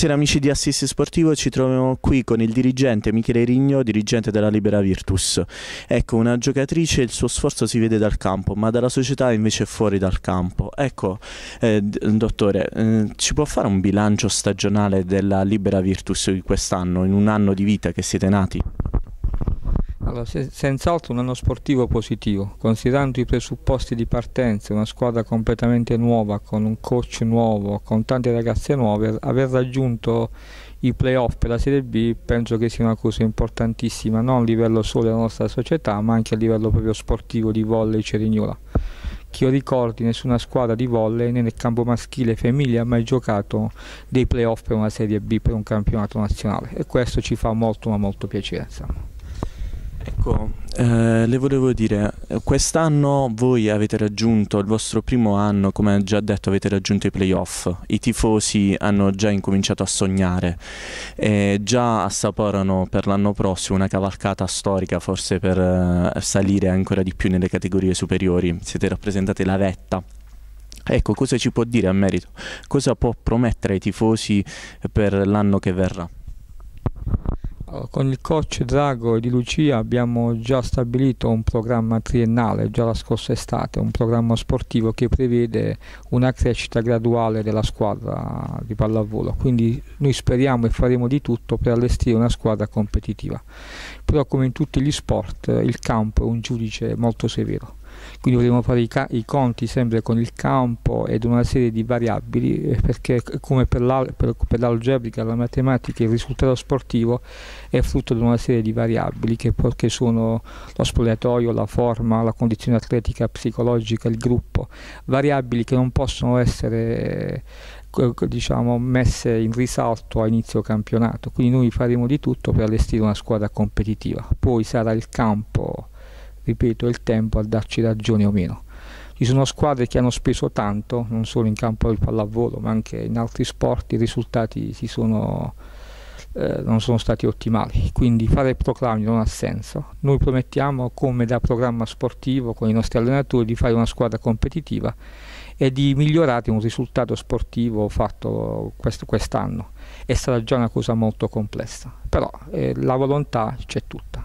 Buonasera amici di Assist Sportivo, ci troviamo qui con il dirigente Michele Rigno, dirigente della Libera Virtus. Ecco, una giocatrice, il suo sforzo si vede dal campo, ma dalla società invece fuori dal campo. Ecco, eh, dottore, eh, ci può fare un bilancio stagionale della Libera Virtus di quest'anno, in un anno di vita che siete nati? Allora, senz'altro un anno sportivo positivo, considerando i presupposti di partenza, una squadra completamente nuova, con un coach nuovo, con tante ragazze nuove, aver raggiunto i playoff per la Serie B penso che sia una cosa importantissima, non a livello solo della nostra società, ma anche a livello proprio sportivo di volley Cerignola. Che io ricordi nessuna squadra di volley né nel campo maschile e femminile ha mai giocato dei playoff per una Serie B, per un campionato nazionale e questo ci fa molto ma molto piacere. Insomma. Ecco, eh, le volevo dire, quest'anno voi avete raggiunto il vostro primo anno, come già detto avete raggiunto i playoff, i tifosi hanno già incominciato a sognare, e già assaporano per l'anno prossimo una cavalcata storica forse per eh, salire ancora di più nelle categorie superiori, siete rappresentate la vetta Ecco, cosa ci può dire a merito? Cosa può promettere ai tifosi per l'anno che verrà? Con il coach Drago e di Lucia abbiamo già stabilito un programma triennale, già la scorsa estate, un programma sportivo che prevede una crescita graduale della squadra di pallavolo, quindi noi speriamo e faremo di tutto per allestire una squadra competitiva. Però come in tutti gli sport il campo è un giudice molto severo quindi vogliamo fare i, i, conti sempre con il campo ed una serie di variabili eh, perché come per, l'algebrica, la matematica, il risultato sportivo è frutto di una serie di variabili che, che sono lo spogliatoio, la forma, la condizione atletica, psicologica, il gruppo, variabili che non possono essere eh, diciamo, messe in risalto a inizio campionato. Quindi noi faremo di tutto per allestire una squadra competitiva. Poi sarà il campo ripeto, il tempo a darci ragione o meno. Ci sono squadre che hanno speso tanto, non solo in campo del pallavolo, ma anche in altri sport, i risultati sono, eh, non sono stati ottimali, quindi fare proclami non ha senso. Noi promettiamo, come da programma sportivo con i nostri allenatori, di fare una squadra competitiva e di migliorare un risultato sportivo fatto quest'anno. È stata già una cosa molto complessa, però eh, la volontà c'è tutta.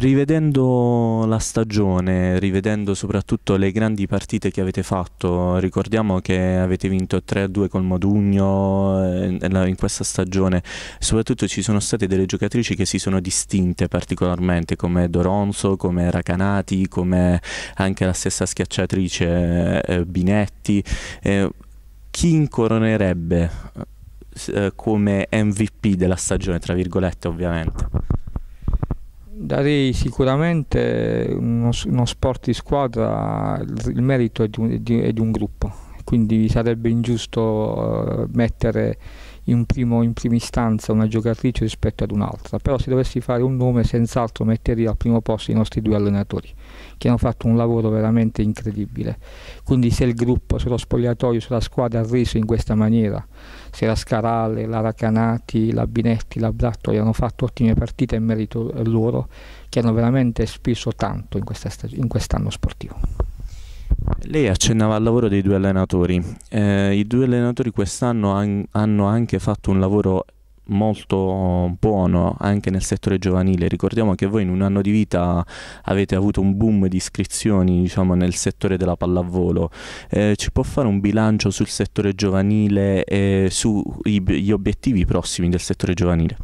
Rivedendo la stagione, rivedendo soprattutto le grandi partite che avete fatto, ricordiamo che avete vinto 3-2 col Modugno eh, in questa stagione, soprattutto ci sono state delle giocatrici che si sono distinte particolarmente come Doronzo, come Racanati, come anche la stessa schiacciatrice eh, eh, Binetti. Chi incoronerebbe come MVP della stagione, tra virgolette ovviamente? Darei sicuramente uno, uno, sport di squadra, il merito è di un, è di, è di un gruppo, quindi sarebbe ingiusto eh, mettere in, primo, in, prima istanza una giocatrice rispetto ad un'altra, però se dovessi fare un nome senz'altro metterei al primo posto i nostri due allenatori che hanno fatto un lavoro veramente incredibile. Quindi se il gruppo, se lo spogliatoio, se la squadra ha reso in questa maniera, se la Scarale, la Racanati, la Binetti, la Brattoli hanno fatto ottime partite in merito loro, che hanno veramente speso tanto in, questa, in quest'anno sportivo. Lei accennava al lavoro dei due allenatori. Eh, I due allenatori quest'anno han, hanno anche fatto un lavoro molto buono anche nel settore giovanile. Ricordiamo che voi in un anno di vita avete avuto un boom di iscrizioni diciamo, nel settore della pallavolo. Eh, ci può fare un bilancio sul settore giovanile e sugli obiettivi prossimi del settore giovanile?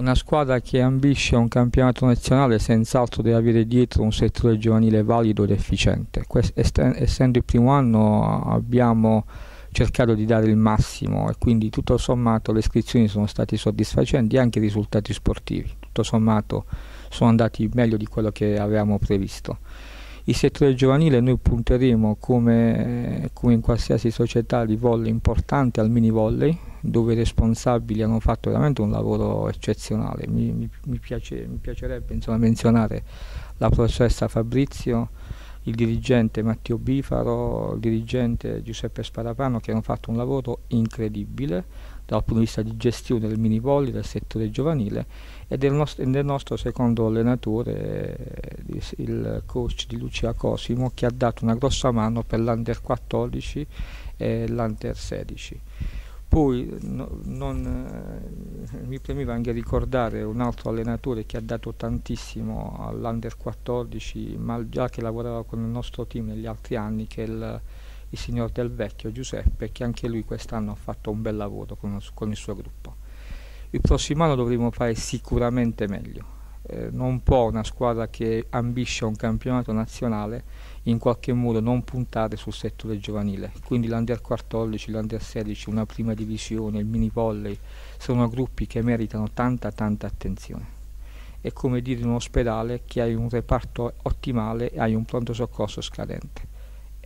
Una squadra che ambisce a un campionato nazionale senz'altro deve avere dietro un settore giovanile valido ed efficiente. Quest essendo il primo anno abbiamo cercato di dare il massimo e quindi tutto sommato le iscrizioni sono state soddisfacenti e anche i risultati sportivi. Tutto sommato sono andati meglio di quello che avevamo previsto. Il settore giovanile noi punteremo come, come in qualsiasi società di volley importante al mini volley, dove i responsabili hanno fatto veramente un lavoro eccezionale. Mi, mi, mi, piace, mi piacerebbe insomma, menzionare la professoressa Fabrizio, il dirigente Matteo Bifaro, il dirigente Giuseppe Sparapano che hanno fatto un lavoro incredibile dal punto di vista di gestione del mini volley, del settore giovanile e del, nost- del nostro secondo allenatore, il coach di Lucia Cosimo, che ha dato una grossa mano per l'Under 14 e l'Under 16. Poi no, non, eh, mi premeva anche ricordare un altro allenatore che ha dato tantissimo all'Under 14, ma già che lavorava con il nostro team negli altri anni, che è il, il signor Del Vecchio Giuseppe, che anche lui quest'anno ha fatto un bel lavoro con, con il suo gruppo. Il prossimo anno dovremo fare sicuramente meglio. Eh, non può una squadra che ambisce un campionato nazionale in qualche modo non puntate sul settore giovanile. Quindi l'Under 14, l'Under 16, una prima divisione, il mini volley sono gruppi che meritano tanta tanta attenzione. È come dire in un ospedale che hai un reparto ottimale e hai un pronto soccorso scadente.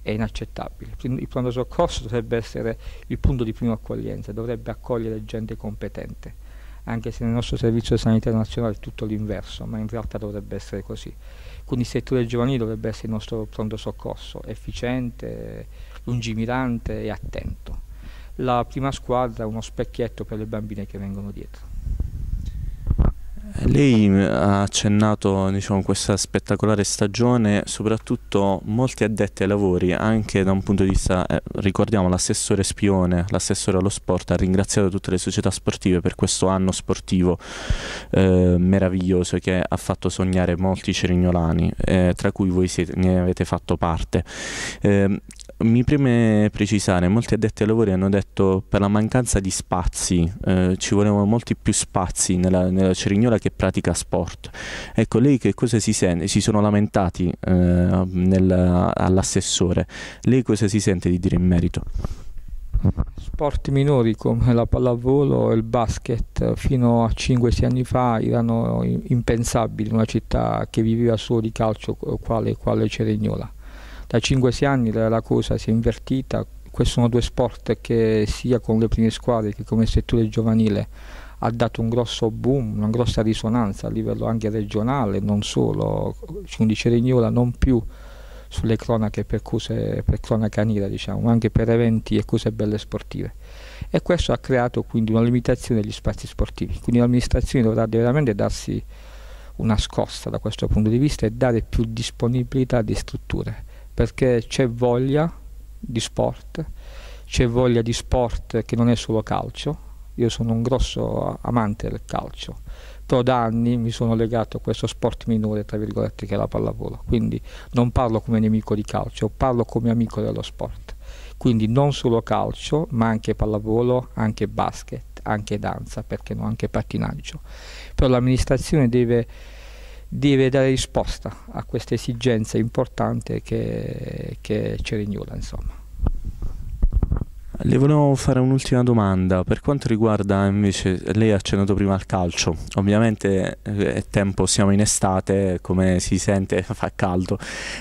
È inaccettabile. Il pronto soccorso dovrebbe essere il punto di prima accoglienza, dovrebbe accogliere gente competente anche se nel nostro servizio sanitario nazionale è tutto l'inverso, ma in realtà dovrebbe essere così. Quindi il settore giovanile dovrebbe essere il nostro pronto soccorso, efficiente, lungimirante e attento. La prima squadra è uno specchietto per le bambine che vengono dietro. Lei ha accennato diciamo, questa spettacolare stagione, soprattutto molti addetti ai lavori, anche da un punto di vista, eh, ricordiamo l'assessore Spione, l'assessore allo sport, ha ringraziato tutte le società sportive per questo anno sportivo eh, meraviglioso che ha fatto sognare molti cerignolani, eh, tra cui voi siete, ne avete fatto parte. Ehm, mi preme precisare, molti addetti ai lavori hanno detto per la mancanza di spazi, eh, ci volevano molti più spazi nella, nella, Cerignola che pratica sport. Ecco, lei che cosa si sente? Si sono lamentati eh, nel, all'assessore, lei cosa si sente di dire in merito? Sport minori come la pallavolo e il basket fino a 5-6 anni fa erano impensabili in una città che viveva solo di calcio quale, quale Cerignola da 5-6 anni la, la cosa si è invertita, questi sono due sport che sia con le prime squadre che come settore giovanile ha dato un grosso boom, una grossa risonanza a livello anche regionale, non solo, 11 Regnola non più sulle cronache per, cose, per cronaca nera, diciamo, ma anche per eventi e cose belle sportive. E questo ha creato quindi una limitazione degli spazi sportivi, quindi l'amministrazione dovrà veramente darsi una scossa da questo punto di vista e dare più disponibilità di strutture perché c'è voglia di sport, c'è voglia di sport che non è solo calcio, io sono un grosso amante del calcio, però da anni mi sono legato a questo sport minore, tra virgolette, che è la pallavolo, quindi non parlo come nemico di calcio, parlo come amico dello sport, quindi non solo calcio, ma anche pallavolo, anche basket, anche danza, perché no, anche pattinaggio. Però l'amministrazione deve deve dare risposta a questa esigenza importante che, che c'è Rignola. Insomma. Le volevo fare un'ultima domanda per quanto riguarda invece, lei ha accennato prima al calcio, ovviamente eh, è tempo, siamo in estate, come si sente fa caldo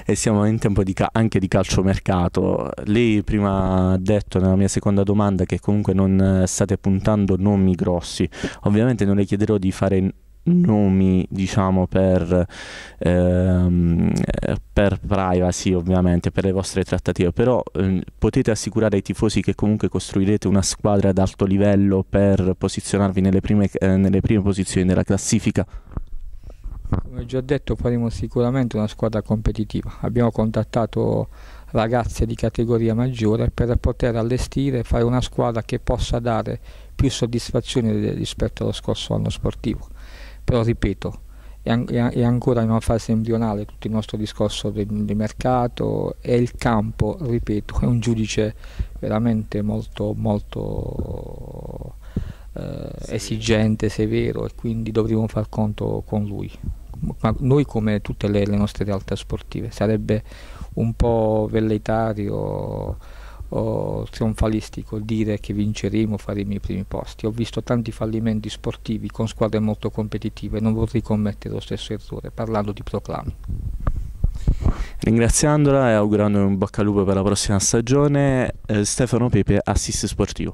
e siamo in tempo di anche di calciomercato. Lei prima ha detto nella mia seconda domanda che comunque non eh, state puntando nomi grossi, ovviamente non le chiederò di fare nomi diciamo per, ehm, per, privacy ovviamente per le vostre trattative però ehm, potete assicurare ai tifosi che comunque costruirete una squadra ad alto livello per posizionarvi nelle prime, eh, nelle prime posizioni della classifica come già detto faremo sicuramente una squadra competitiva abbiamo contattato ragazze di categoria maggiore per poter allestire e fare una squadra che possa dare più soddisfazione rispetto allo scorso anno sportivo però ripeto, è, an- è ancora in una fase embrionale tutto il nostro discorso del, del mercato e il campo, ripeto, è un giudice veramente molto, molto eh, esigente, severo e quindi dovremo far conto con lui. Ma noi come tutte le, le nostre realtà sportive sarebbe un po' velleitario trionfalistico dire che vinceremo, faremo i primi posti. Ho visto tanti fallimenti sportivi con squadre molto competitive, non vorrei commettere lo stesso errore parlando di proclami. Ringraziandola e augurando un bocca al lupo per la prossima stagione, eh, Stefano Pepe, assist sportivo.